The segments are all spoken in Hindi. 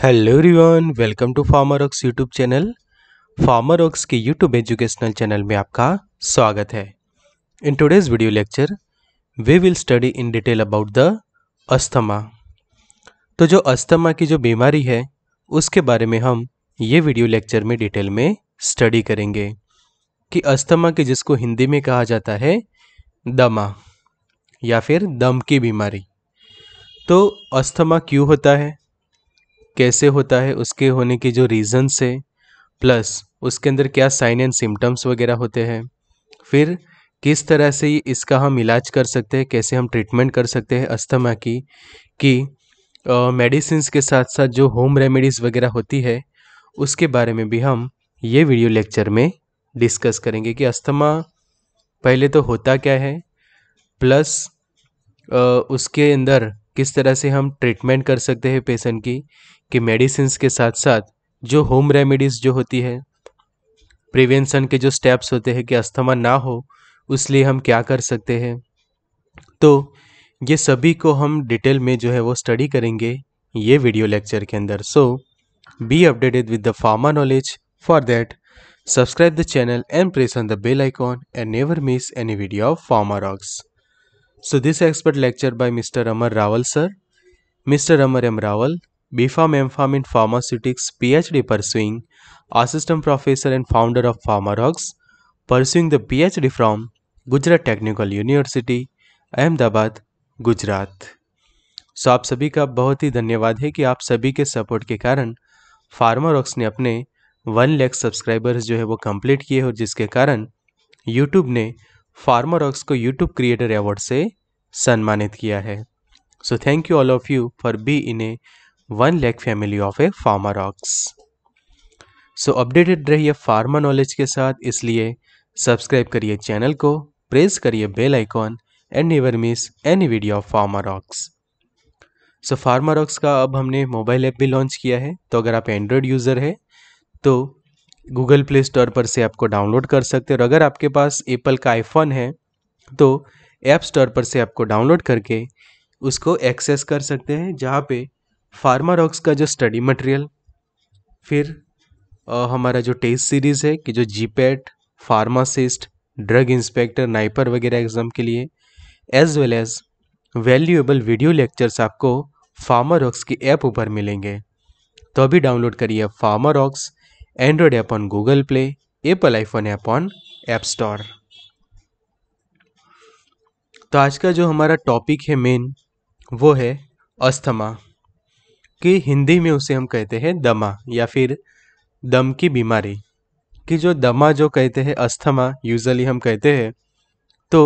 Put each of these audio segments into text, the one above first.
Hello everyone welcome to Pharma Rocks YouTube channel Pharma Rocks के यूट्यूब एजुकेशनल चैनल में आपका स्वागत है in today's video lecture we will study in detail about the asthma तो जो अस्थमा की जो बीमारी है उसके बारे में हम ये वीडियो लेक्चर में डिटेल में स्टडी करेंगे कि अस्थमा के जिसको हिंदी में कहा जाता है दमा या फिर दम की बीमारी तो अस्थमा क्यों होता है कैसे होता है उसके होने के जो रीज़न्स है प्लस उसके अंदर क्या साइन एंड सिम्टम्स वगैरह होते हैं फिर किस तरह से इसका हम इलाज कर सकते हैं कैसे हम ट्रीटमेंट कर सकते हैं अस्थमा की कि मेडिसिन के साथ साथ जो होम रेमेडीज़ वगैरह होती है उसके बारे में भी हम ये वीडियो लेक्चर में डिस्कस करेंगे कि अस्थमा पहले तो होता क्या है प्लस आ, उसके अंदर किस तरह से हम ट्रीटमेंट कर सकते हैं पेशेंट की कि मेडिसिन के साथ साथ जो होम रेमेडीज़ जो होती है प्रिवेंशन के जो स्टेप्स होते हैं कि अस्थमा ना हो उस लिए हम क्या कर सकते हैं तो ये सभी को हम डिटेल में जो है वो स्टडी करेंगे ये वीडियो लेक्चर के अंदर so be updated with the pharma knowledge for that subscribe the channel and press on the bell icon and never miss any video of Pharma Rocks so this expert lecture by mister Amar Rawal sir mister Amar M Rawal P H in Pharmaceutics, PhD pursuing, Assistant Professor and founder of Pharmarogs, pursuing the PhD from Gujarat Technical University, Ahmedabad Gujarat so आप सभी का बहुत ही धन्यवाद है कि आप सभी के सपोर्ट के कारण फार्मारॉक्स ने अपने वन लैख सब्सक्राइबर्स जो है वो कंप्लीट किए और जिसके कारण यूट्यूब ने फार्मारॉक्स को यूट्यूब क्रिएटर अवार्ड से सम्मानित किया है so thank you all of you for being a one lakh family of a Pharma Rocks so updated रहिए फार्मा नॉलेज के साथ इसलिए सब्सक्राइब करिए चैनल को प्रेस करिए bell icon and never miss any video of Pharma Rocks so Pharma Rocks का अब हमने मोबाइल ऐप भी लॉन्च किया है तो अगर आप एंड्रॉयड यूज़र है तो गूगल प्ले स्टोर पर से आपको डाउनलोड कर सकते हैं और अगर आपके पास एप्पल का आईफोन है तो ऐप स्टोर पर से आपको डाउनलोड करके उसको एक्सेस कर सकते हैं जहाँ पे फार्मा रॉक्स का जो स्टडी मटेरियल फिर आ, हमारा जो टेस्ट सीरीज़ है कि जो GPAT pharmacist drug inspector NIPER वगैरह एग्ज़ाम के लिए as well as valuable video lectures आपको फार्मा रॉक्स की ऐप ऊपर मिलेंगे तो अभी डाउनलोड करिए Pharma Rocks Android app on Google Play Apple iPhone app on App Store तो आज का जो हमारा टॉपिक है मेन वो है अस्थमा कि हिंदी में उसे हम कहते हैं दमा या फिर दम की बीमारी कि जो दमा जो कहते हैं अस्थमा यूजली हम कहते हैं तो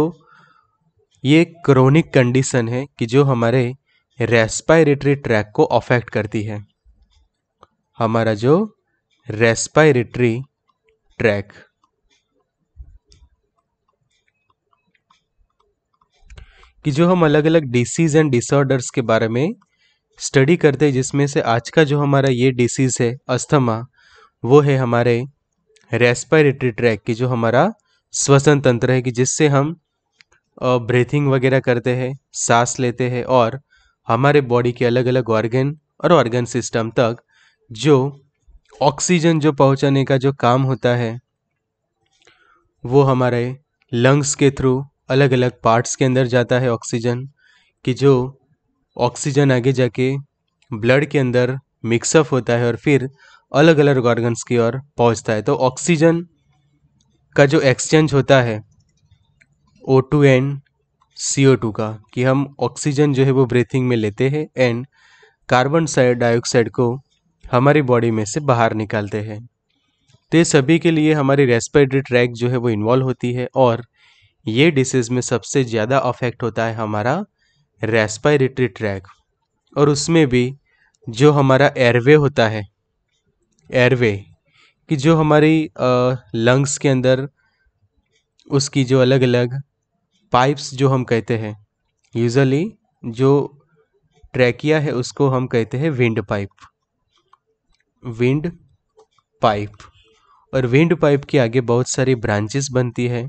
ये क्रोनिक कंडीशन है कि जो हमारे रेस्पायरेटरी ट्रैक को अफेक्ट करती है हमारा जो रेस्पायरेटरी ट्रैक कि जो हम अलग अलग डिसीज एंड डिसऑर्डर्स के बारे में स्टडी करते जिसमें से आज का जो हमारा ये डिसीज़ है अस्थमा वो है हमारे रेस्पायरेटरी ट्रैक की जो हमारा श्वसन तंत्र है कि जिससे हम ब्रीथिंग वगैरह करते हैं सांस लेते हैं और हमारे बॉडी के अलग अलग ऑर्गन और ऑर्गन सिस्टम तक जो ऑक्सीजन जो पहुंचाने का जो काम होता है वो हमारे लंग्स के थ्रू अलग अलग पार्ट्स के अंदर जाता है ऑक्सीजन कि जो ऑक्सीजन आगे जाके ब्लड के अंदर मिक्सअप होता है और फिर अलग अलग ऑर्गन्स की ओर पहुंचता है तो ऑक्सीजन का जो एक्सचेंज होता है O two and C O two का कि हम ऑक्सीजन जो है वो ब्रीथिंग में लेते हैं एंड कार्बन डाइऑक्साइड को हमारी बॉडी में से बाहर निकालते हैं तो ये सभी के लिए हमारी रेस्पिरेटरी ट्रैक जो है वो इन्वॉल्व होती है और ये डिसीज़ में सबसे ज़्यादा अफेक्ट होता है हमारा रेस्पायरेटरी ट्रैक और उसमें भी जो हमारा एयरवे होता है एयरवे कि जो हमारी लंग्स के अंदर उसकी जो अलग अलग पाइप्स जो हम कहते हैं यूजली जो ट्रैकिया है उसको हम कहते हैं विंड पाइप विंड पाइप और विंड पाइप के आगे बहुत सारी ब्रांचेस बनती है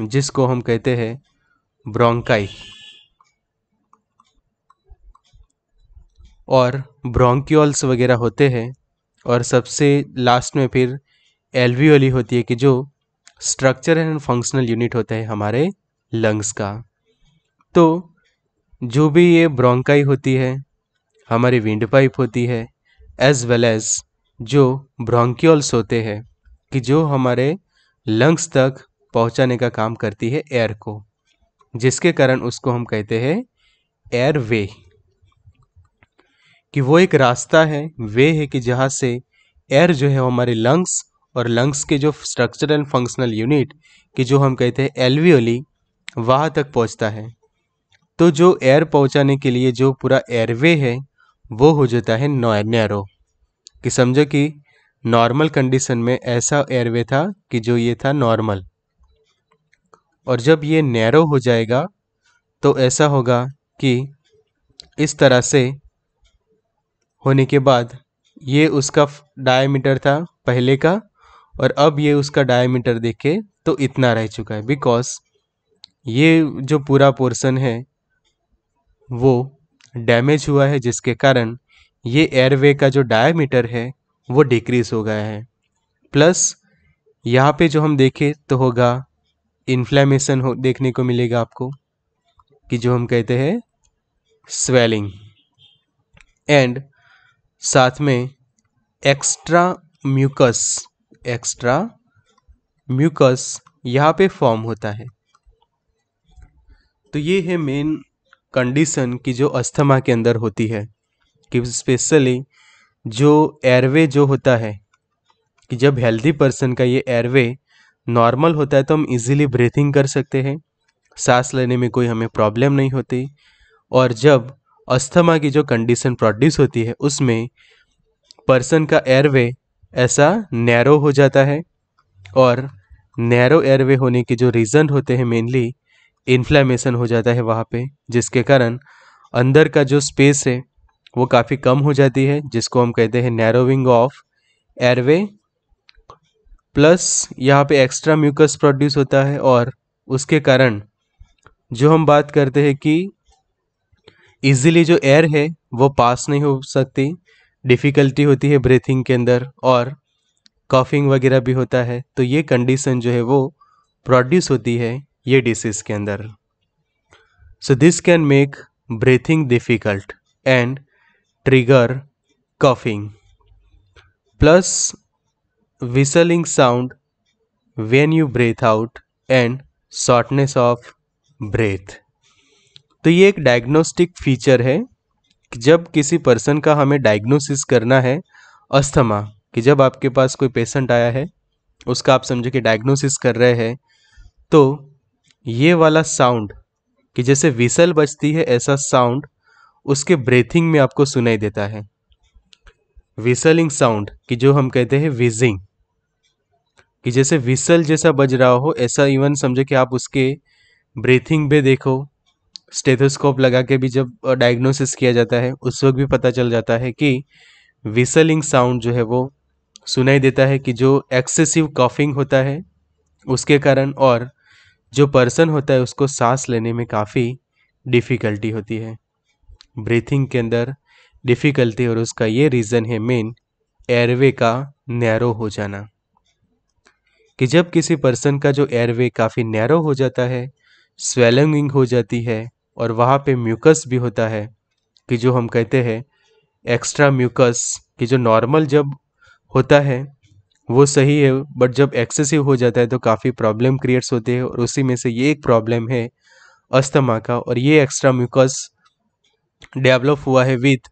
जिसको हम कहते हैं ब्रोंकाई और ब्रोंकियोल्स वगैरह होते हैं और सबसे लास्ट में फिर एलवीओली होती है कि जो स्ट्रक्चर एंड फंक्शनल यूनिट होता है हमारे लंग्स का तो जो भी ये ब्रोंकाई होती है हमारी विंड पाइप होती है एज वेल एज जो ब्रोंक्योल्स होते हैं कि जो हमारे लंग्स तक पहुंचाने का काम करती है एयर को जिसके कारण उसको हम कहते हैं एयरवे कि वो एक रास्ता है वे है कि जहाँ से एयर जो है वो हमारे लंग्स और लंग्स के जो स्ट्रक्चर एंड फंक्शनल यूनिट कि जो हम कहते हैं एलवीओली वहाँ तक पहुँचता है तो जो एयर पहुँचाने के लिए जो पूरा एयरवे है वो हो जाता है नैरो कि समझो कि नॉर्मल कंडीशन में ऐसा एयरवे था कि जो ये था नॉर्मल और जब ये नैरो हो जाएगा तो ऐसा होगा कि इस तरह से होने के बाद ये उसका डायमीटर था पहले का और अब ये उसका डायमीटर देखे तो इतना रह चुका है बिकॉज ये जो पूरा पोर्शन है वो डैमेज हुआ है जिसके कारण ये एयरवे का जो डायमीटर है वो डिक्रीज हो गया है प्लस यहाँ पे जो हम देखें तो होगा इन्फ्लेमेशन हो देखने को मिलेगा आपको कि जो हम कहते हैं स्वेलिंग एंड साथ में एक्स्ट्रा म्यूकस एक्स्ट्रा म्यूकस यहाँ पे फॉर्म होता है तो ये है मेन कंडीशन की जो अस्थमा के अंदर होती है कि स्पेशली जो एयरवे जो होता है कि जब हेल्दी पर्सन का ये एयरवे नॉर्मल होता है तो हम इजीली ब्रीथिंग कर सकते हैं सांस लेने में कोई हमें प्रॉब्लम नहीं होती और जब अस्थमा की जो कंडीशन प्रोड्यूस होती है उसमें पर्सन का एयरवे ऐसा नैरो हो जाता है और नैरो एयरवे होने के जो रीज़न होते हैं मेनली इन्फ्लामेशन हो जाता है वहाँ पे जिसके कारण अंदर का जो स्पेस है वो काफ़ी कम हो जाती है जिसको हम कहते हैं नैरोविंग ऑफ एयरवे प्लस यहाँ पे एक्स्ट्रा म्यूकस प्रोड्यूस होता है और उसके कारण जो हम बात करते हैं कि इजीली जो एयर है वो पास नहीं हो सकती डिफ़िकल्टी होती है ब्रीथिंग के अंदर और कॉफिंग वगैरह भी होता है तो ये कंडीशन जो है वो प्रोड्यूस होती है ये डिसीज़ के अंदर so this can make breathing difficult and trigger coughing plus whistling sound when you breathe out and shortness of breath तो ये एक डायग्नोस्टिक फीचर है कि जब किसी पर्सन का हमें डायग्नोसिस करना है अस्थमा कि जब आपके पास कोई पेशेंट आया है उसका आप समझे कि डायग्नोसिस कर रहे हैं तो ये वाला साउंड कि जैसे विसल बजती है ऐसा साउंड उसके ब्रीथिंग में आपको सुनाई देता है विसलिंग साउंड कि जो हम कहते हैं विजिंग कि जैसे विसल जैसा बज रहा हो ऐसा इवन समझे कि आप उसके ब्रीथिंग पे देखो स्टेथोस्कोप लगा के भी जब डायग्नोसिस किया जाता है उस वक्त भी पता चल जाता है कि विसलिंग साउंड जो है वो सुनाई देता है कि जो एक्सेसिव कॉफिंग होता है उसके कारण और जो पर्सन होता है उसको सांस लेने में काफ़ी डिफ़िकल्टी होती है ब्रीथिंग के अंदर डिफ़िकल्टी और उसका ये रीज़न है मेन एयरवे का नैरो हो जाना कि जब किसी पर्सन का जो एयरवे काफ़ी नैरो हो जाता है स्वेलिंग हो जाती है और वहाँ पे म्यूकस भी होता है कि जो हम कहते हैं एक्स्ट्रा म्यूकस कि जो नॉर्मल जब होता है वो सही है बट जब एक्सेसिव हो जाता है तो काफ़ी प्रॉब्लम क्रिएट्स होते हैं और उसी में से ये एक प्रॉब्लम है अस्थमा का और ये एक्स्ट्रा म्यूकस डेवलप हुआ है विथ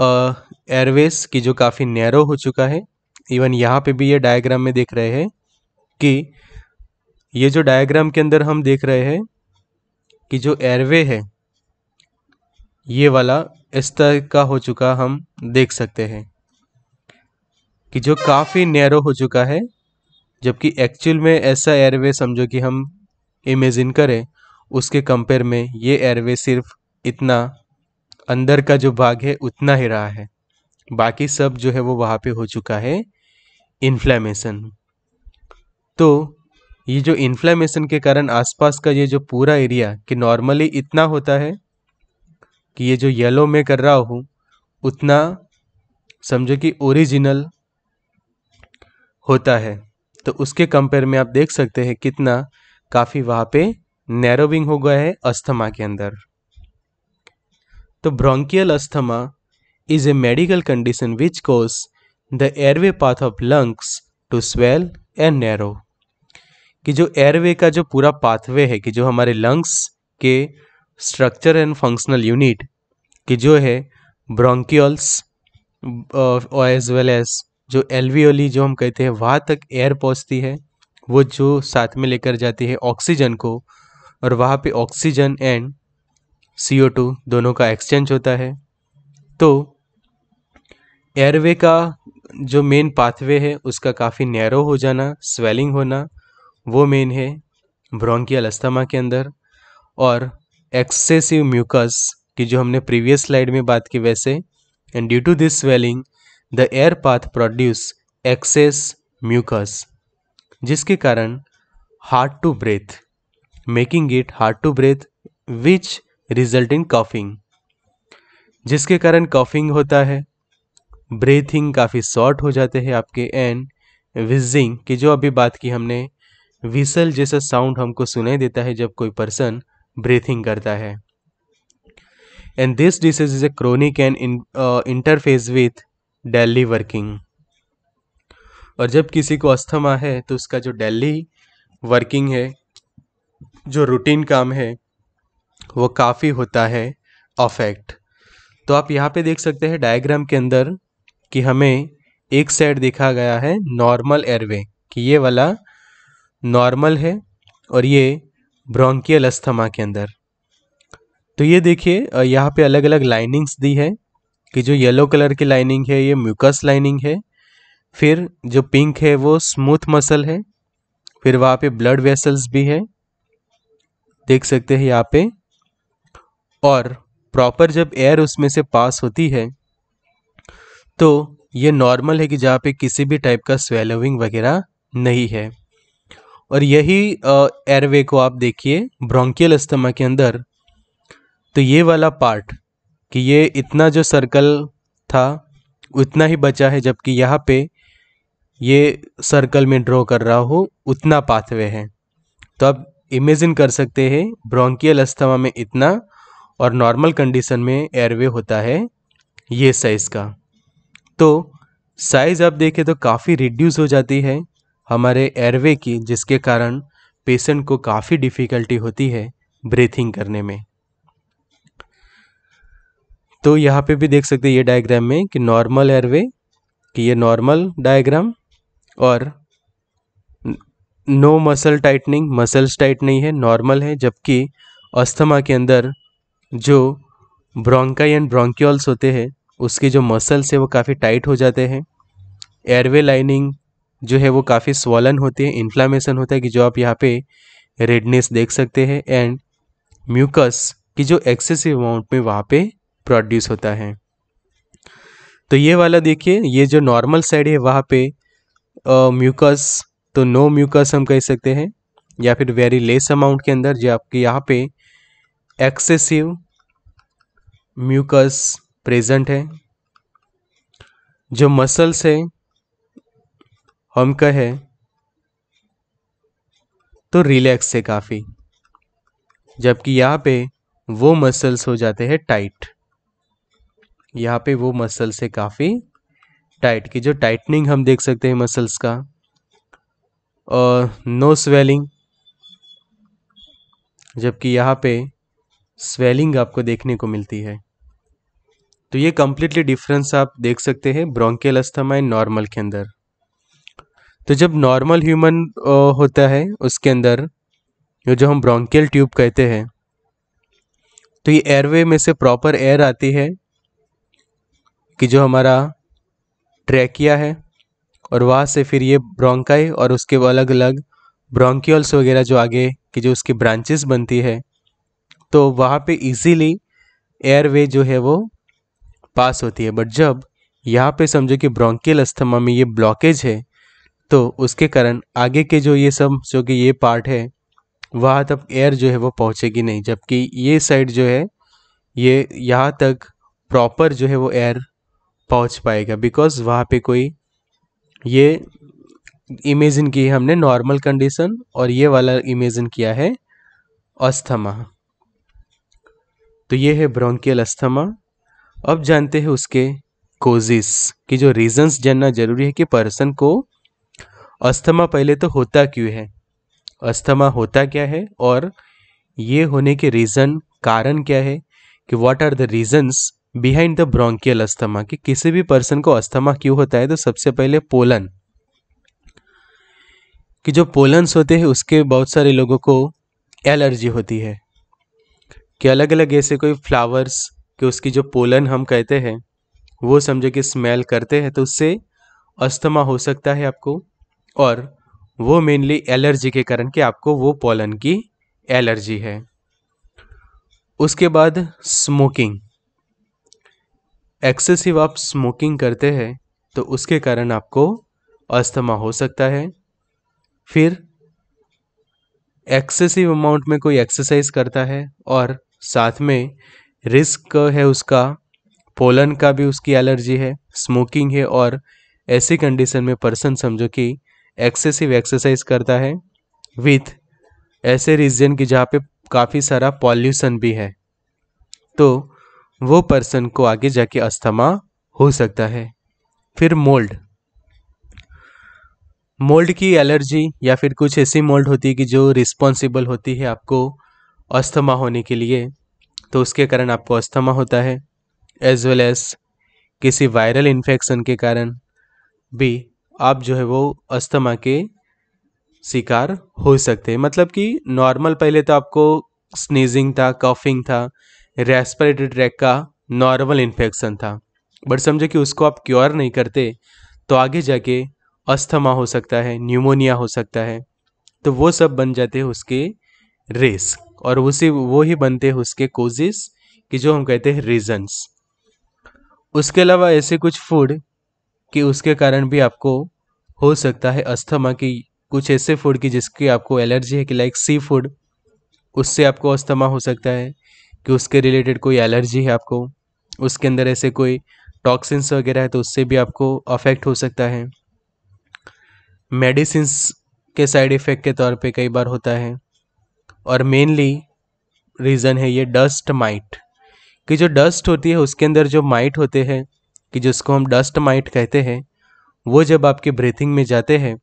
एयरवेज की जो काफ़ी नैरो हो चुका है इवन यहाँ पे भी ये डायग्राम में देख रहे हैं कि ये जो डायग्राम के अंदर हम देख रहे हैं कि जो एयरवे है ये वाला इस तरह का हो चुका हम देख सकते हैं कि जो काफ़ी नैरो हो चुका है जबकि एक्चुअल में ऐसा एयरवे समझो कि हम इमेजिन करें उसके कंपेयर में ये एयरवे सिर्फ इतना अंदर का जो भाग है उतना ही रहा है बाकी सब जो है वो वहाँ पे हो चुका है इन्फ्लेमेशन तो ये जो इन्फ्लेमेशन के कारण आसपास का ये जो पूरा एरिया कि नॉर्मली इतना होता है कि ये जो येलो में कर रहा हूँ उतना समझो कि ओरिजिनल होता है तो उसके कंपेयर में आप देख सकते हैं कितना काफ़ी वहाँ पे नैरोविंग हो गया है अस्थमा के अंदर तो bronchial asthma is a medical condition which cause the airway path of lungs to swell and narrow कि जो एयरवे का जो पूरा पाथवे है कि जो हमारे लंग्स के स्ट्रक्चर एंड फंक्शनल यूनिट कि जो है ब्रोंकियल्स एज वेल एज जो एलवीओली जो हम कहते हैं वहाँ तक एयर पहुँचती है वो जो साथ में लेकर जाती है ऑक्सीजन को और वहाँ पे ऑक्सीजन एंड सी दोनों का एक्सचेंज होता है तो एयरवे का जो मेन पाथवे है उसका काफ़ी नैरो हो जाना स्वेलिंग होना वो मेन है ब्रोंकियल अस्थमा के अंदर और एक्सेसिव म्यूकस की जो हमने प्रीवियस स्लाइड में बात की वैसे and due to this swelling the air path produce excess mucus जिसके कारण hard to breathe making it hard to breathe which result in coughing जिसके कारण कॉफिंग होता है ब्रीथिंग काफ़ी शॉर्ट हो जाते हैं आपके एंड विजिंग की जो अभी बात की हमने विसल जैसा साउंड हमको सुनाई देता है जब कोई पर्सन ब्रीथिंग करता है and this disease is a chronic and interface with daily working और जब किसी को अस्थमा है तो उसका जो डेली वर्किंग है जो रूटीन काम है वो काफ़ी होता है अफेक्ट तो आप यहाँ पे देख सकते हैं डायग्राम के अंदर कि हमें एक साइड देखा गया है नॉर्मल एयरवे कि ये वाला नॉर्मल है और ये ब्रोंकियल अस्थमा के अंदर तो ये देखिए यहाँ पे अलग अलग लाइनिंग्स दी है कि जो येलो कलर की लाइनिंग है ये म्यूकस लाइनिंग है फिर जो पिंक है वो स्मूथ मसल है फिर वहाँ पे ब्लड वेसल्स भी है देख सकते हैं यहाँ पे और प्रॉपर जब एयर उसमें से पास होती है तो ये नॉर्मल है कि जहाँ पे किसी भी टाइप का स्वेलोविंग वगैरह नहीं है और यही एयरवे को आप देखिए ब्रोंकियल अस्थमा के अंदर तो ये वाला पार्ट कि ये इतना जो सर्कल था उतना ही बचा है जबकि यहाँ पे ये सर्कल में ड्रॉ कर रहा हो उतना पाथवे है तो आप इमेजिन कर सकते हैं ब्रोंकियल अस्थमा में इतना और नॉर्मल कंडीशन में एयरवे होता है ये साइज़ का तो साइज़ आप देखें तो काफ़ी रिड्यूस हो जाती है हमारे एयरवे की जिसके कारण पेशेंट को काफ़ी डिफ़िकल्टी होती है ब्रीथिंग करने में तो यहाँ पे भी देख सकते हैं ये डायग्राम में कि नॉर्मल एयरवे कि ये नॉर्मल डायग्राम और no muscle tightening muscles tight नहीं है नॉर्मल है जबकि अस्थमा के अंदर जो ब्रोंकाई एंड ब्रोंक्योल्स होते हैं उसके जो मसल्स है वो काफ़ी टाइट हो जाते हैं एयरवे लाइनिंग जो है वो काफ़ी स्वलन होती है इन्फ्लामेशन होता है कि जो आप यहाँ पे रेडनेस देख सकते हैं एंड म्यूकस की जो एक्सेसिव अमाउंट में वहाँ पे प्रोड्यूस होता है तो ये वाला देखिए ये जो नॉर्मल साइड है वहाँ पे म्यूकस तो नो म्यूकस हम कह सकते हैं या फिर वेरी लेस अमाउंट के अंदर जो आपके यहाँ पे एक्सेसिव म्यूकस प्रेजेंट है जो मसल्स है हम कहे तो रिलैक्स है काफ़ी जबकि यहां पे वो मसल्स हो जाते हैं टाइट यहां पे वो मसल्स है काफ़ी टाइट की जो टाइटनिंग हम देख सकते हैं मसल्स का और नो स्वेलिंग जबकि यहां पे स्वेलिंग आपको देखने को मिलती है तो ये कंप्लीटली डिफरेंस आप देख सकते हैं ब्रोंकियल अस्थमा एंड नॉर्मल के अंदर तो जब नॉर्मल ह्यूमन होता है उसके अंदर जो हम ब्रोंकियल ट्यूब कहते हैं तो ये एयरवे में से प्रॉपर एयर आती है कि जो हमारा ट्रैकिया है और वहाँ से फिर ये ब्रोंकाई और उसके अलग अलग ब्रोंकियल्स वगैरह जो आगे की जो उसकी ब्रांचेस बनती है तो वहाँ पे इजीली एयरवे जो है वो पास होती है बट जब यहाँ पे समझो कि ब्रोंकियल अस्थमा में ये ब्लॉकेज है तो उसके कारण आगे के जो ये सब जो कि ये पार्ट है वहाँ तक एयर जो है वो पहुँचेगी नहीं जबकि ये साइड जो है ये यहाँ तक प्रॉपर जो है वो एयर पहुँच पाएगा बिकॉज़ वहाँ पे कोई ये इमेजिन की हमने नॉर्मल कंडीशन और ये वाला इमेजिन किया है अस्थमा तो ये है ब्रोंकियल अस्थमा अब जानते हैं उसके कोजिस की जो रीजंस जानना जरूरी है कि पर्सन को अस्थमा पहले तो होता क्यों है अस्थमा होता क्या है और ये होने के रीज़न कारण क्या है कि what are the reasons behind the bronchial asthma कि किसी भी पर्सन को अस्थमा क्यों होता है तो सबसे पहले पोलन कि जो पोलन्स होते हैं उसके बहुत सारे लोगों को एलर्जी होती है कि अलग अलग ऐसे कोई फ्लावर्स कि उसकी जो पोलन हम कहते हैं वो समझो कि स्मेल करते हैं तो उससे अस्थमा हो सकता है आपको और वो मेनली एलर्जी के कारण कि आपको वो पोलन की एलर्जी है उसके बाद स्मोकिंग एक्सेसिव आप स्मोकिंग करते हैं तो उसके कारण आपको अस्थमा हो सकता है फिर एक्सेसिव अमाउंट में कोई एक्सरसाइज करता है और साथ में रिस्क है उसका पोलन का भी उसकी एलर्जी है स्मोकिंग है और ऐसी कंडीशन में पर्सन समझो कि एक्सेसिव एक्सरसाइज करता है विथ ऐसे रीजन की जहाँ पे काफ़ी सारा पॉल्यूशन भी है तो वो पर्सन को आगे जाके अस्थमा हो सकता है फिर मोल्ड मोल्ड की एलर्जी या फिर कुछ ऐसी मोल्ड होती है कि जो रिस्पॉन्सिबल होती है आपको अस्थमा होने के लिए तो उसके कारण आपको अस्थमा होता है एज वेल एज किसी वायरल इन्फेक्शन के कारण भी आप जो है वो अस्थमा के शिकार हो सकते हैं मतलब कि नॉर्मल पहले तो आपको स्नीजिंग था कफिंग था रेस्पिरेटरी ट्रैक का नॉर्मल इन्फेक्शन था बट समझे कि उसको आप क्योर नहीं करते तो आगे जाके अस्थमा हो सकता है न्यूमोनिया हो सकता है तो वो सब बन जाते हैं उसके रिस्क और उसी वो ही बनते हैं उसके कोजिस कि जो हम कहते हैं रीजन्स उसके अलावा ऐसे कुछ फूड कि उसके कारण भी आपको हो सकता है अस्थमा की कुछ ऐसे फूड की जिसकी आपको एलर्जी है कि लाइक सी फूड उससे आपको अस्थमा हो सकता है कि उसके रिलेटेड कोई एलर्जी है आपको उसके अंदर ऐसे कोई टॉक्सिन्स वगैरह है तो उससे भी आपको अफेक्ट हो सकता है मेडिसिन के साइड इफ़ेक्ट के तौर पे कई बार होता है और मेनली रीज़न है ये डस्ट माइट कि जो डस्ट होती है उसके अंदर जो माइट होते हैं कि जिसको हम डस्ट माइट कहते हैं वो जब आपके ब्रीथिंग में जाते हैं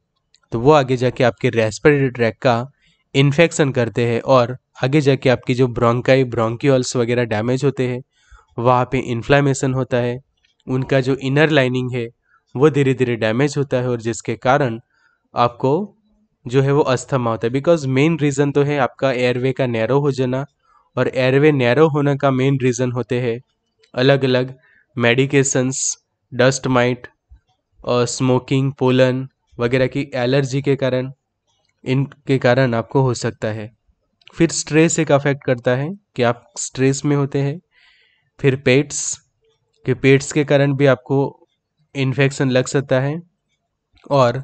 तो वो आगे जाके आपके रेस्पिरेटरी ट्रैक का इन्फेक्शन करते हैं और आगे जाके आपकी जो ब्रोंकाई ब्रोंकियोल्स वगैरह डैमेज होते हैं वहाँ पे इन्फ्लामेशन होता है उनका जो इनर लाइनिंग है वो धीरे धीरे डैमेज होता है और जिसके कारण आपको जो है वो अस्थमा होता है बिकॉज मेन रीज़न तो है आपका एयरवे का नैरो हो जाना और एयरवे नैरो होने का मेन रीज़न होते हैं अलग अलग मेडिकेशंस डस्ट माइट और स्मोकिंग पोलन वगैरह की एलर्जी के कारण इनके कारण आपको हो सकता है फिर स्ट्रेस एक अफेक्ट करता है कि आप स्ट्रेस में होते हैं फिर पेट्स के पेट्स के कारण भी आपको इन्फेक्शन लग सकता है और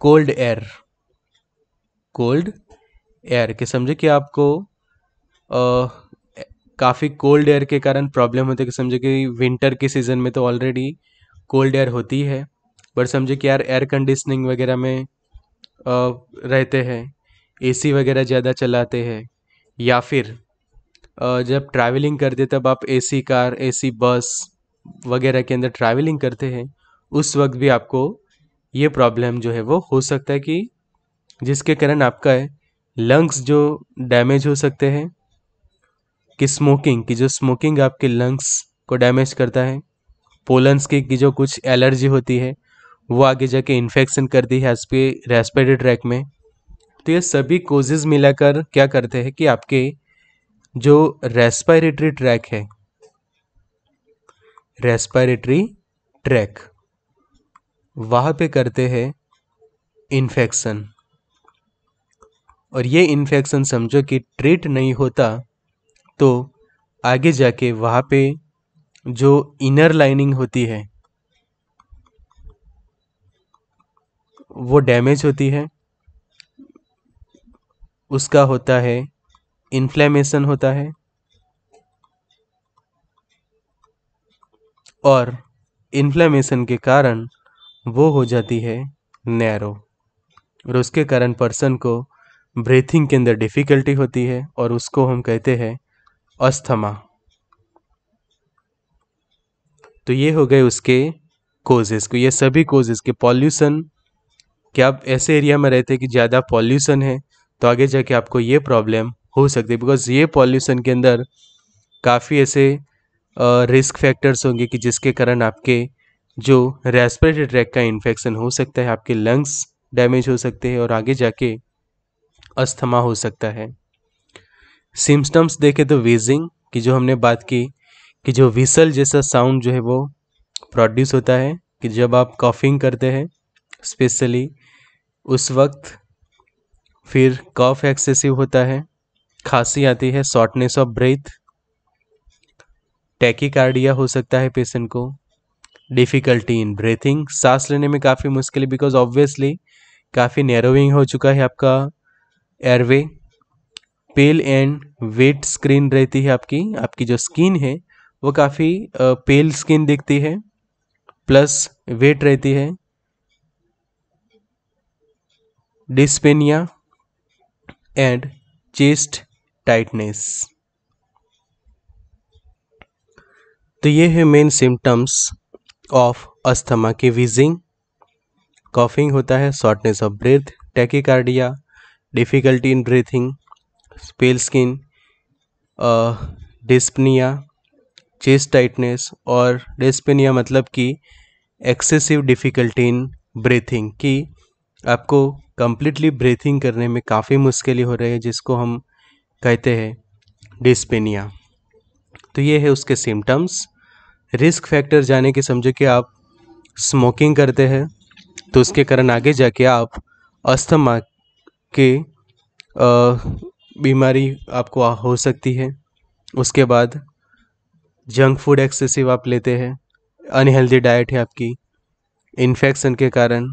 कोल्ड एयर कोल्ड एयर के समझे कि आपको आ, काफ़ी कोल्ड एयर के कारण प्रॉब्लम होती है कि समझे कि विंटर के सीज़न में तो ऑलरेडी कोल्ड एयर होती है बट समझे कि यार एयर कंडीशनिंग वगैरह में रहते हैं एसी वगैरह ज़्यादा चलाते हैं या फिर जब ट्रैवलिंग करते तब आप एसी कार एसी बस वगैरह के अंदर ट्रैवलिंग करते हैं उस वक्त भी आपको ये प्रॉब्लम जो है वो हो सकता है कि जिसके कारण आपका लंग्स जो डैमेज हो सकते हैं कि स्मोकिंग की जो स्मोकिंग आपके लंग्स को डैमेज करता है पोलन्स की की जो कुछ एलर्जी होती है वो आगे जाके इन्फेक्शन करती है आपके रेस्पेटरी ट्रैक में तो ये सभी कोजेज मिलाकर क्या करते हैं कि आपके जो रेस्पिरेटरी ट्रैक है रेस्पिरेटरी ट्रैक वहाँ पे करते हैं इन्फेक्शन और ये इन्फेक्शन समझो कि ट्रीट नहीं होता तो आगे जाके वहाँ पे जो इनर लाइनिंग होती है वो डैमेज होती है उसका होता है इन्फ्लेमेशन होता है और इन्फ्लेमेशन के कारण वो हो जाती है नैरो और उसके कारण पर्सन को ब्रीथिंग के अंदर डिफ़िकल्टी होती है और उसको हम कहते हैं अस्थमा तो ये हो गए उसके कोजेस को ये सभी कोजेस के पॉल्यूशन क्या आप ऐसे एरिया में रहते हैं कि ज़्यादा पॉल्यूशन है तो आगे जाके आपको ये प्रॉब्लम हो सकती है बिकॉज ये पॉल्यूशन के अंदर काफ़ी ऐसे रिस्क फैक्टर्स होंगे कि जिसके कारण आपके जो रेस्पिरेटरी ट्रैक का इन्फेक्शन हो सकता है आपके लंग्स डैमेज हो सकते हैं और आगे जाके अस्थमा हो सकता है सिम्टम्स देखें तो वीजिंग की जो हमने बात की कि जो विसल जैसा साउंड जो है वो प्रोड्यूस होता है कि जब आप कॉफिंग करते हैं स्पेशली उस वक्त फिर कॉफ एक्सेसिव होता है खांसी आती है शॉर्टनेस ऑफ ब्रेथ टैकीकार्डिया हो सकता है पेशेंट को डिफ़िकल्टी इन ब्रीथिंग सांस लेने में काफ़ी मुश्किल है बिकॉज ऑब्वियसली काफ़ी नैरोइंग हो चुका है आपका airway pale and wet screen रहती है आपकी आपकी जो स्किन है वो काफ़ी पेल स्किन दिखती है प्लस वेट रहती है डिस्पेनिया एंड चेस्ट टाइटनेस तो ये है मेन सिम्टम्स ऑफ अस्थमा की विजिंग कॉफिंग होता है shortness of breath tachycardia difficulty in breathing pale skin dyspnoea chest tightness और डिस्पनिया मतलब कि एक्सेसिव डिफ़िकल्टी इन ब्रीथिंग कि आपको कम्प्लीटली ब्रीथिंग करने में काफ़ी मुश्किलें हो रही है जिसको हम कहते हैं डिस्पेनिया तो ये है उसके सिम्टम्स रिस्क फैक्टर जाने के समझो कि आप स्मोकिंग करते हैं तो उसके कारण आगे जाके आप अस्थमा के बीमारी आपको हो सकती है उसके बाद जंक फूड एक्सेसिव आप लेते हैं अनहेल्दी डाइट है आपकी इन्फेक्शन के कारण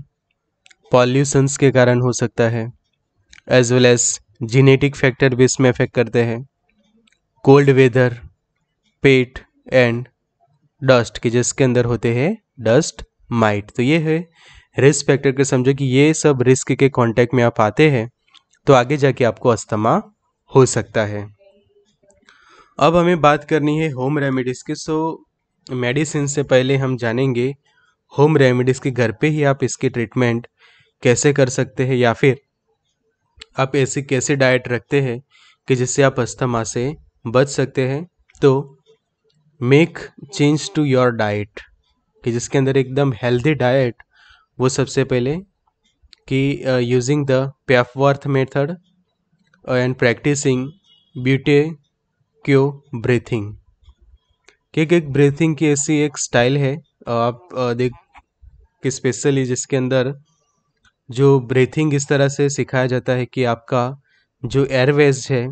पॉल्यूशंस के कारण हो सकता है as well as genetic factor भी इसमें अफेक्ट करते हैं cold weather pet and dust के जिसके अंदर होते हैं डस्ट माइट तो ये है रिस्क फैक्टर के समझो कि ये सब रिस्क के कांटेक्ट में आप आते हैं तो आगे जाके आपको अस्थमा हो सकता है अब हमें बात करनी है होम रेमेडीज़ की सो मेडिसिन से पहले हम जानेंगे होम रेमेडीज़ के घर पे ही आप इसकी ट्रीटमेंट कैसे कर सकते हैं या फिर आप ऐसी कैसे डाइट रखते हैं कि जिससे आप अस्थमा से बच सकते हैं तो make change to your diet कि जिसके अंदर एकदम हेल्दी डाइट वो सबसे पहले कि using the Papworth method and practising ब्यूटे ब्यूटेक्यो ब्रीथिंग केक एक ब्रीथिंग की ऐसी एक स्टाइल है आप देख कि स्पेशली जिसके अंदर जो ब्रीथिंग इस तरह से सिखाया जाता है कि आपका जो एयरवेज है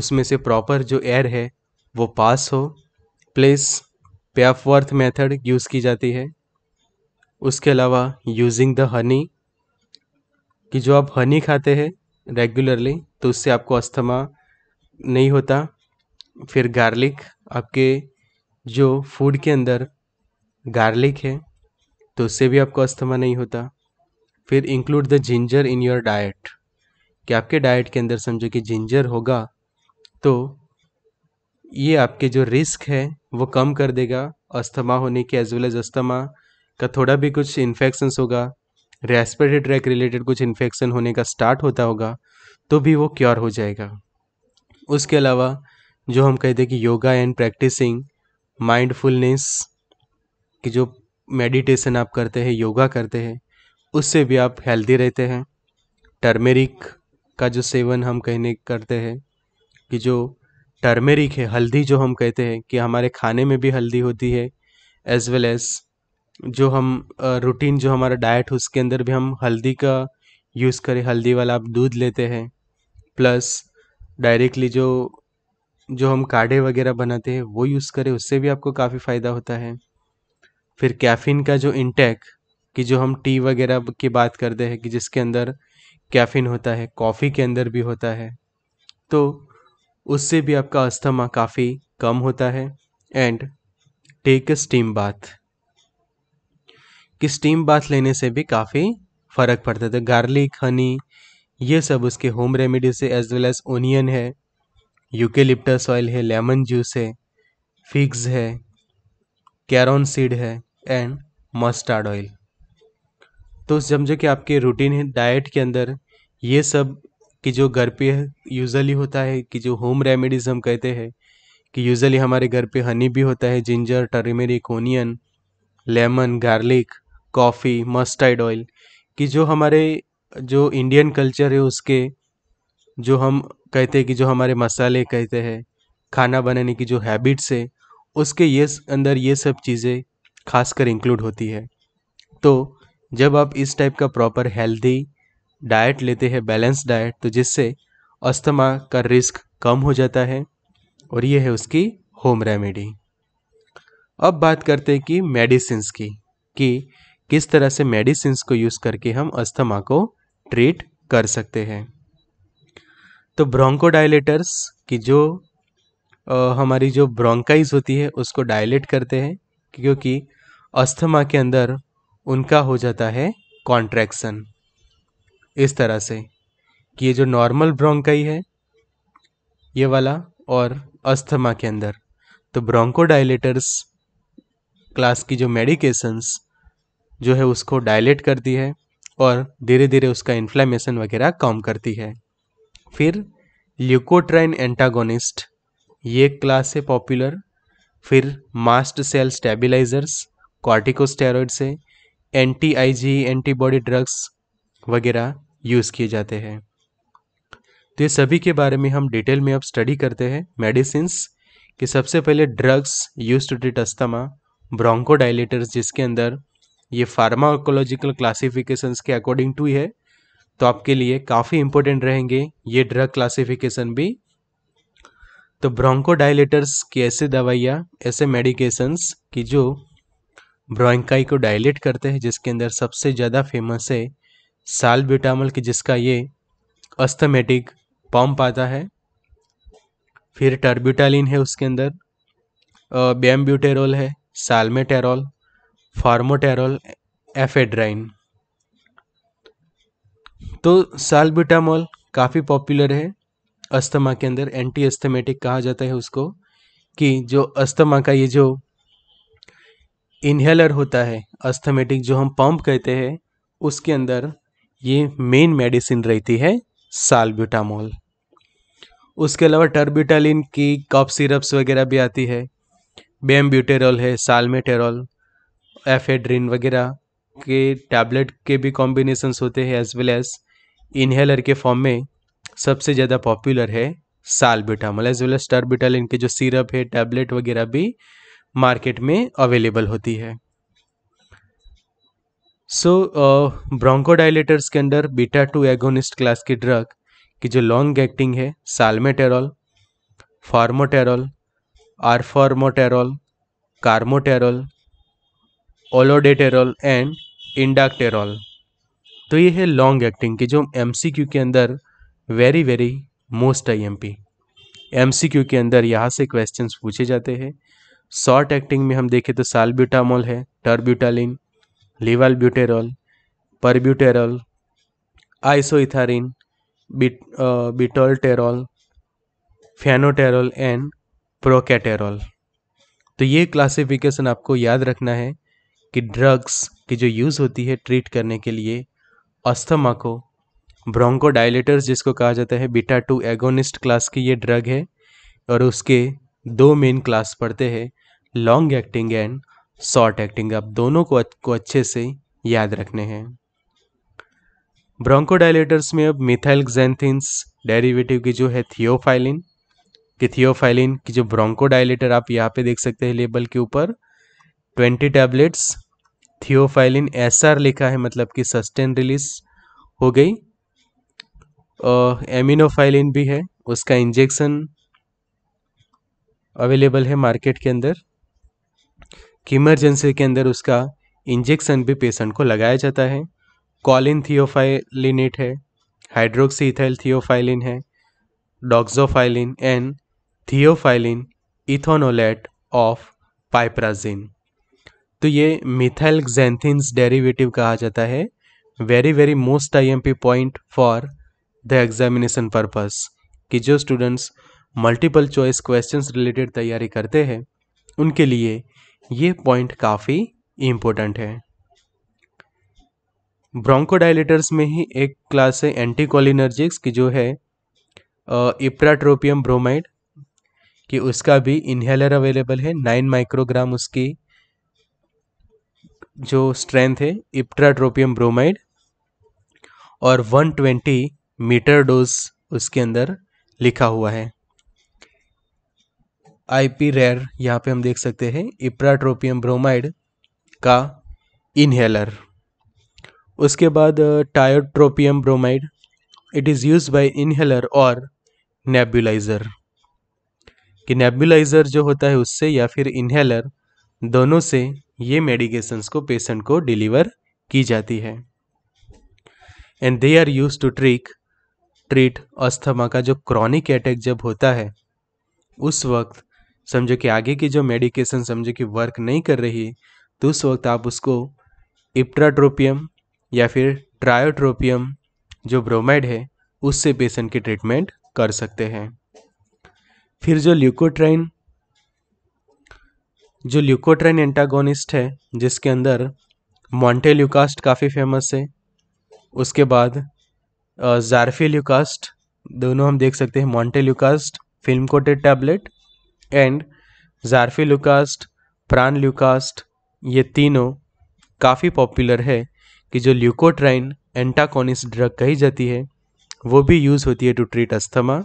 उसमें से प्रॉपर जो एयर है वो पास हो प्लेस पे ऑफ वर्थ मेथड यूज़ की जाती है उसके अलावा यूजिंग द हनी कि जो आप हनी खाते हैं रेगुलरली तो उससे आपको अस्थमा नहीं होता फिर गार्लिक आपके जो फूड के अंदर गार्लिक है तो उससे भी आपको अस्थमा नहीं होता फिर include the ginger in your diet कि आपके डाइट के अंदर समझो कि जिंजर होगा तो ये आपके जो रिस्क है वो कम कर देगा अस्थमा होने के एज वेल एज अस्थमा का थोड़ा भी कुछ इन्फेक्शंस होगा रेस्पिरेटरी ट्रैक रिलेटेड कुछ इन्फेक्शन होने का स्टार्ट होता होगा तो भी वो क्योर हो जाएगा उसके अलावा जो हम कहते हैं कि योगा एंड प्रैक्टिसिंग माइंडफुलनेस की जो मेडिटेशन आप करते हैं योगा करते हैं उससे भी आप हेल्दी रहते हैं टर्मेरिक का जो सेवन हम कहने करते हैं कि जो टर्मेरिक है हल्दी जो हम कहते हैं कि हमारे खाने में भी हल्दी होती है एज वेल एज़ जो हम रूटीन जो हमारा डाइट उसके अंदर भी हम हल्दी का यूज़ करें हल्दी वाला आप दूध लेते हैं प्लस डायरेक्टली जो जो हम काढ़े वगैरह बनाते हैं वो यूज़ करें उससे भी आपको काफ़ी फ़ायदा होता है फिर कैफ़ीन का जो इंटेक कि जो हम टी वगैरह की बात करते हैं कि जिसके अंदर कैफ़ीन होता है कॉफ़ी के अंदर भी होता है तो उससे भी आपका अस्थमा काफ़ी कम होता है and take a steam bath कि स्टीम बाथ लेने से भी काफ़ी फ़र्क पड़ता था गार्लिक हनी ये सब उसके होम रेमेडीज से एज वेल एज ओनियन है यूकेलिप्टस ऑयल है लेमन जूस है फिग्स है कैरोन सीड है एंड मस्टर्ड ऑयल तो समझो कि आपके रूटीन है डाइट के अंदर ये सब कि जो घर पे यूज़ली होता है कि जो होम रेमेडीज़ हम कहते हैं कि यूज़ली हमारे घर पे हनी भी होता है ginger turmeric onion lemon garlic coffee mustard oil कि जो हमारे जो इंडियन कल्चर है उसके जो हम कहते हैं कि जो हमारे मसाले कहते हैं खाना बनाने की जो हैबिट्स है उसके ये अंदर ये सब चीज़ें खासकर इंक्लूड होती है तो जब आप इस टाइप का प्रॉपर हेल्दी डाइट लेते हैं बैलेंस डाइट तो जिससे अस्थमा का रिस्क कम हो जाता है और ये है उसकी होम रेमेडी अब बात करते हैं कि मेडिसिन की कि किस तरह से मेडिसिन को यूज़ करके हम अस्थमा को ट्रीट कर सकते हैं तो ब्रोंकोडाइलेटर्स की जो आ, हमारी जो ब्रोंकाइज होती है उसको डायलेट करते हैं क्योंकि अस्थमा के अंदर उनका हो जाता है कॉन्ट्रैक्शन इस तरह से कि ये जो नॉर्मल ब्रोंकाई है ये वाला और अस्थमा के अंदर तो ब्रोंकोडाइलेटर्स क्लास की जो मेडिकेशंस जो है उसको डायलेट करती है और धीरे धीरे उसका इन्फ्लेमेशन वगैरह कम करती है फिर ल्यूकोट्राइन एंटागोनिस्ट ये क्लास से पॉपुलर फिर मास्ट सेल स्टेबिलाइजर्स कॉर्टिकोस्टेरॉइड से एंटी आई एंटीबॉडी ड्रग्स वगैरह यूज़ किए जाते हैं तो ये सभी के बारे में हम डिटेल में अब स्टडी करते हैं मेडिसिन कि सबसे पहले drugs use to treat asthma bronchodilators जिसके अंदर ये फार्माकोलॉजिकल क्लासिफिकेशन के अकॉर्डिंग टू है तो आपके लिए काफ़ी इंपॉर्टेंट रहेंगे ये ड्रग क्लासिफिकेशन भी तो ब्रोंकोडाइलेटर्स की ऐसे दवाइयाँ ऐसे मेडिकेशंस की जो ब्रोंकाई को डायलेट करते हैं जिसके अंदर सबसे ज़्यादा फेमस है साल ब्यूटामल की जिसका ये अस्थमेटिक पम्प आता है फिर टर्ब्यूटालिन है उसके अंदर बेम्ब्यूटेरोल है सालमेटेरोल फार्मोटेरोल एफेड्राइन तो साल्बिटामॉल काफ़ी पॉपुलर है अस्थमा के अंदर एंटी अस्थमेटिक कहा जाता है उसको कि जो अस्थमा का ये जो इनहेलर होता है अस्थमेटिक जो हम पंप कहते हैं उसके अंदर ये मेन मेडिसिन रहती है साल्ब्यूटामोल उसके अलावा टर्बिटालिन की कॉप सिरप्स वगैरह भी आती है बेम्ब्यूटेरॉल है सालमेटेरॉल एफेड्रिन वगैरह के टैबलेट के भी कॉम्बिनेशन होते हैं एज वेल एज इनहेलर के फॉर्म में सबसे ज़्यादा पॉपुलर है बिटामल एज वेल एज टर्बिटल इनके जो सिरप है टैबलेट वगैरह भी मार्केट में अवेलेबल होती है सो ब्रोंकोडाइलेटर्स के अंदर बीटा टू एगोनिस्ट क्लास की ड्रग की जो लॉन्ग एक्टिंग है सालमेटेरॉल फार्मोटेरॉल आरफॉर्मोटेरॉल कार्मोटेरॉल ओलोडेटेरॉल एंड इंडाक्टेरॉल तो ये है लॉन्ग एक्टिंग की जो एम के अंदर very very most I M P M के अंदर यहाँ से क्वेश्चन पूछे जाते हैं शॉर्ट एक्टिंग में हम देखें तो सालब्यूटामोल है टर्ब्यूटालिन लिवालब्यूटेरॉल परब्यूटेरॉल आइसोइथारिन बिट बिटोलटेरॉल फेनोटेरॉल एंड प्रोकेटेरॉल तो ये क्लासिफिकेशन आपको याद रखना है कि ड्रग्स की जो यूज़ होती है ट्रीट करने के लिए अस्थमा को ब्रोंको डायलेटर्स जिसको कहा जाता है बीटा टू एगोनिस्ट क्लास की ये ड्रग है और उसके दो मेन क्लास पढ़ते हैं long acting and short acting आप दोनों को को अच्छे से याद रखने हैं ब्रोंको डायलेटर्स में अब मिथाइल जेंथिन्स डेरिवेटिव की जो है थियोफाइलिन कि थियोफाइलिन की जो ब्रोंको डायलेटर आप यहाँ पे देख सकते हैं लेबल के ऊपर ट्वेंटी टैबलेट्स थियोफाइलिन एस लिखा है मतलब कि सस्टेन रिलीज हो गई और एमिनोफाइलिन भी है उसका इंजेक्शन अवेलेबल है मार्केट के अंदर कि इमरजेंसी के अंदर उसका इंजेक्शन भी पेशेंट को लगाया जाता है कॉलिन थियोफाइलिनेट है हाइड्रोक्सी इथाइल थियोफाइलिन है doxofylline and theophylline ethanolate of piperazine तो ये मिथाइल xanthines डेरिवेटिव कहा जाता है very very most IMP point for the examination purpose कि जो students multiple choice questions related तैयारी करते हैं उनके लिए ये पॉइंट काफ़ी इम्पोर्टेंट है ब्रोंकोडाइलेटर्स में ही एक क्लास है एंटीकोलिनर्जिक्स की जो है इप्राट्रोपियम ब्रोमाइड कि उसका भी इन्हेलर अवेलेबल है नाइन माइक्रोग्राम उसकी जो स्ट्रेंथ है इप्ट्राट्रोपियम ब्रोमाइड और 120 मीटर डोज उसके अंदर लिखा हुआ है आईपी रेयर यहाँ पे हम देख सकते हैं इप्राट्रोपियम ब्रोमाइड का इनहेलर उसके बाद tiotropium bromide it is use by inhaler और नेबुलाइज़र कि नेबुलाइज़र जो होता है उससे या फिर इनहेलर दोनों से ये मेडिकेशंस को पेशेंट को डिलीवर की जाती है and they are use to ट्रीक ट्रीट अस्थमा का जो क्रॉनिक अटैक जब होता है उस वक्त समझो कि आगे की जो मेडिकेशन समझो कि वर्क नहीं कर रही तो उस वक्त आप उसको इप्ट्राट्रोपियम या फिर ट्रायोट्रोपियम जो ब्रोमाइड है उससे पेशेंट की ट्रीटमेंट कर सकते हैं फिर जो ल्यूकोट्राइन जो ल्यूकोट्रेन एंटागोनिस्ट है जिसके अंदर मॉन्टे ल्यूकास्ट काफ़ी फेमस है उसके बाद जारफी ल्यूकास्ट दोनों हम देख सकते हैं montelukast film coated tablet and zafirlukast pranlukast ये तीनों काफ़ी पॉपुलर है कि जो ल्यूकोट्राइन एंटाकोनिस ड्रग कही जाती है वो भी यूज़ होती है टू ट्रीट अस्थमा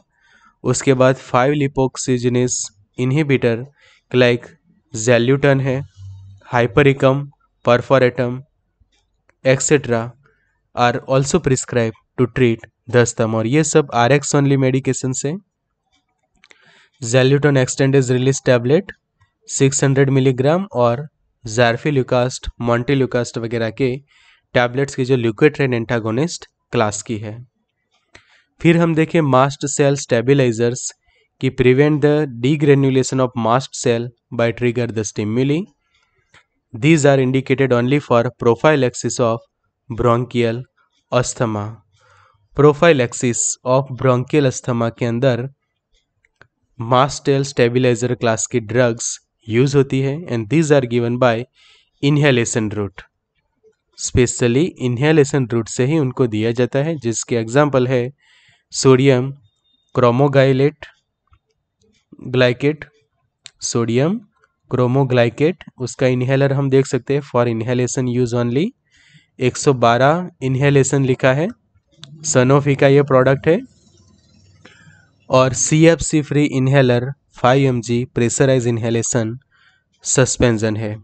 उसके बाद five lipoxygenase inhibitor like zileuton है hypericum perforatum etcetera are also prescribe to treat the asthma और ये सब आर एक्स ओनली मेडिकेशन से zileuton extended release tablet 600 milligram और मॉन्टी ल्यूकास्ट वगैरह के टैबलेट्स की जो ल्यूकोट्रेन एंटागोनिस्ट क्लास की है फिर हम देखें मास्ट सेल स्टेबिलाइजर्स कि prevent of mast cell by trigger the stimuli these are indicated only for prophylaxis of bronchial asthma prophylaxis of bronchial asthma के अंदर मास्टेल स्टेबिलाइजर क्लास की ड्रग्स यूज होती है and these are given by inhalation route specially inhalation route से ही उनको दिया जाता है जिसके एग्जाम्पल है sodium cromoglycate glycate sodium cromoglycate उसका इन्हेलर हम देख सकते हैं for inhalation use only 112 inhalation लिखा है सनोफी का ये प्रोडक्ट है और C F C free inhaler 5 M G pressurised inhalation suspension है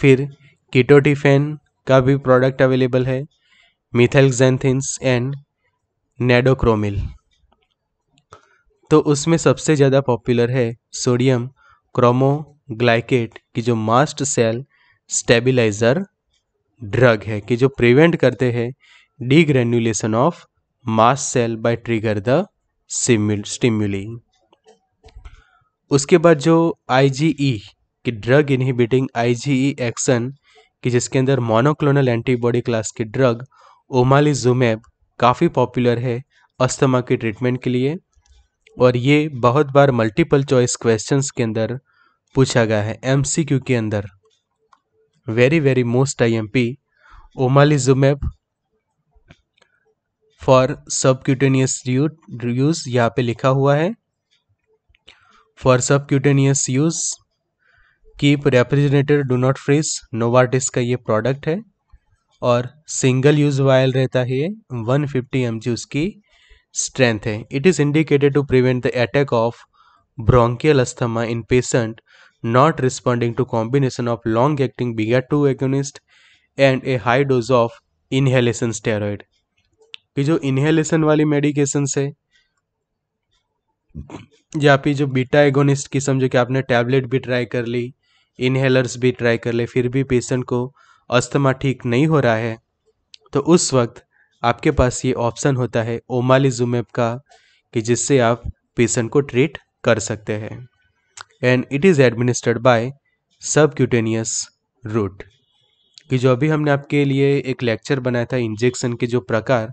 फिर कीटोटिफेन का भी प्रोडक्ट अवेलेबल है मिथेल एंड नेडोक्रोमिल तो उसमें सबसे ज़्यादा पॉपुलर है सोडियम क्रोमोग्लाइकेट की जो मास्ट सेल स्टेबिलाइजर ड्रग है कि जो प्रिवेंट करते हैं degranulation of mast cell by trigger the stimuli उसके बाद जो आई e, कि ड्रग इनहिबिटिंग आई एक्शन कि जिसके अंदर मोनोक्लोनल एंटीबॉडी क्लास की ड्रग ओमालिजुमैब काफ़ी पॉपुलर है अस्थमा की ट्रीटमेंट के लिए और ये बहुत बार मल्टीपल चॉइस क्वेश्चंस के अंदर पूछा गया है एमसीक्यू के अंदर very very most IMP omalizumab for subcutaneous use यहाँ पे लिखा हुआ है for subcutaneous use keep refrigerator do not freeze Novartis का ये प्रोडक्ट है और सिंगल यूज वायल रहता है 150 फिफ्टी उसकी strength है it is indicated to prevent the attack of bronchial asthma in patient not responding to combination of long acting beta 2 agonist and a high dose of inhalation steroid कि जो इन्हेलेशन वाली मेडिकेशन है या फिर जो बीटा एगोनिस्ट किस्म जो कि आपने टैबलेट भी ट्राई कर ली इनहेलर्स भी ट्राई कर ले फिर भी पेशेंट को अस्थमा ठीक नहीं हो रहा है तो उस वक्त आपके पास ये ऑप्शन होता है जुमेब का कि जिससे आप पेशेंट को ट्रीट कर सकते हैं and it is administered by subcutaneous route कि जो अभी हमने आपके लिए एक लेक्चर बनाया था इंजेक्शन के जो प्रकार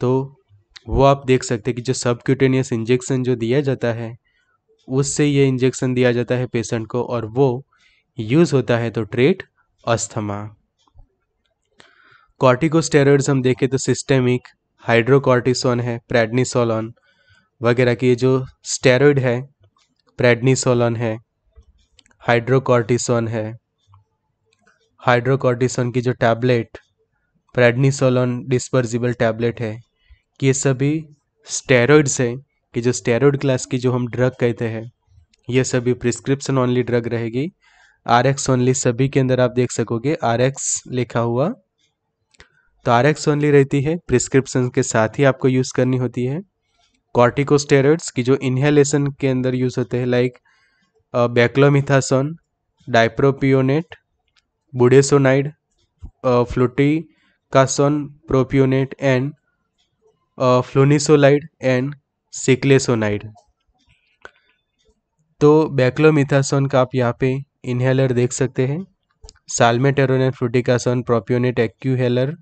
तो वो आप देख सकते हैं कि जो सब क्यूटेनियस इंजेक्शन जो दिया जाता है उससे ये इंजेक्शन दिया जाता है पेशेंट को और वो यूज़ होता है तो ट्रीट अस्थमा कॉर्टिकोस्टेरॉइड्स हम देखें तो सिस्टेमिक हाइड्रोकॉर्टिसोन है प्रेडनीसोलॉन वगैरह की जो स्टेरॉइड है प्रेडनीसोलॉन है हाइड्रोकॉर्टिसोन है हाइड्रोकॉर्टिसोन की जो टैबलेट प्रेडनीसोलॉन डिस्पर्जिबल टैबलेट है कि ये सभी स्टेरॉइड्स है कि जो स्टेरॉइड क्लास की जो हम ड्रग कहते हैं ये सभी प्रिस्क्रिप्शन ओनली ड्रग रहेगी आर एक्स ओनली सभी के अंदर आप देख सकोगे आर एक्स लिखा हुआ तो आर ओनली रहती है प्रिस्क्रिप्शन के साथ ही आपको यूज़ करनी होती है कॉर्टिकोस्टेरॉइड्स की जो इन्हेलेशन के अंदर यूज़ होते हैं लाइक बैक्लोमिथासन डाइप्रोपियोनेट बुडेसोनाइड कासोन propionate and flunisolide and ciclesonide तो बैक्लोमिथासोन का आप यहाँ पे इन्हेलर देख सकते हैं सालमेटेरोन फ्लूटिकासोन प्रोपियोनेट एक्यूहेलर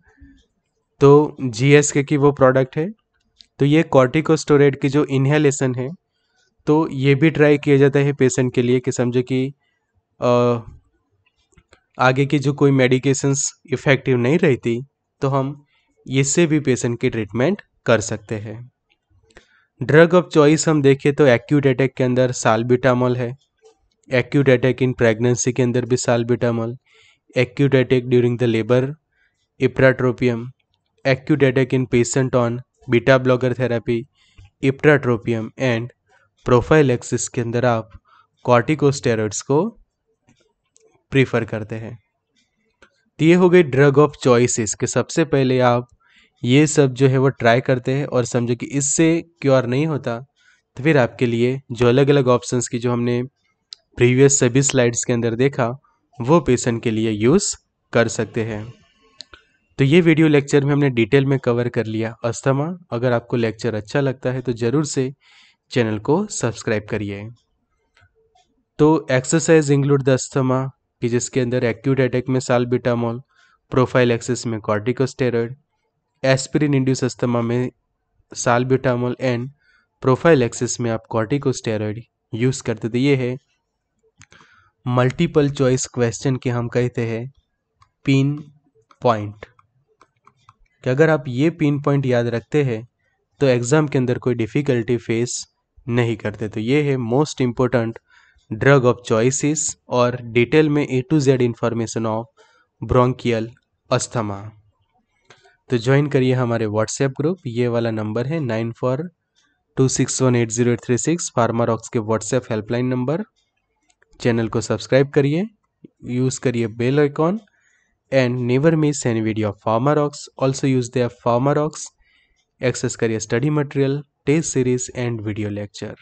तो जी एस के की वो प्रोडक्ट है तो ये कॉर्टिकोस्टोरेट की जो इन्हेलेसन है तो ये भी ट्राई किया जाता है पेशेंट के लिए कि समझे कि आगे की जो कोई मेडिकेशंस इफ़ेक्टिव नहीं रहती तो हम इससे भी पेशेंट की ट्रीटमेंट कर सकते हैं ड्रग ऑफ चॉइस हम देखें तो एक्यूट अटैक के अंदर सालबिटामॉल है एक्यूट अटैक इन प्रेगनेंसी के अंदर भी salbutamol acute attack during the labour ipratropium Acudedic patient on beta blocker blocker therapy, and prophylaxis के अंदर आप कॉर्टिकोस्टेरॉइड्स को प्रीफर करते हैं तो ये हो गई ड्रग ऑफ चॉइसेस के सबसे पहले आप ये सब जो है वो ट्राई करते हैं और समझो कि इससे क्योर नहीं होता तो फिर आपके लिए जो अलग अलग ऑप्शंस की जो हमने प्रीवियस सभी स्लाइड्स के अंदर देखा वो पेशेंट के लिए यूज़ कर सकते हैं तो ये वीडियो लेक्चर में हमने डिटेल में कवर कर लिया अस्थमा अगर आपको लेक्चर अच्छा लगता है तो ज़रूर से चैनल को सब्सक्राइब करिए तो एक्सरसाइज इंक्लूड द अस्थमा कि जिसके अंदर एक्यूट अटैक में साल्बिटामोल प्रोफाइल एक्सेस में कॉर्टिकोस्टेरॉयड एस्पिरिन इंड्यूस अस्थमा में साल्बिटामोल एंड प्रोफाइल एक्सेस में आप कॉर्टिकोस्टेरॉयड यूज़ करते थे ये है मल्टीपल चॉइस क्वेश्चन के हम कहते हैं पिन पॉइंट कि अगर आप ये पिन पॉइंट याद रखते हैं तो एग्ज़ाम के अंदर कोई डिफ़िकल्टी फेस नहीं करते तो ये है most important drug of choices और डिटेल में A to Z information of bronchial asthma तो ज्वाइन करिए हमारे व्हाट्सएप ग्रुप ये वाला नंबर है nine four two six one eight zero eight three six Pharmarox के व्हाट्सएप हेल्पलाइन नंबर चैनल को सब्सक्राइब करिए यूज़ करिए bell icon and never miss any video of PharmaRox. Also use their PharmaRox, access career study material, test series and video lecture.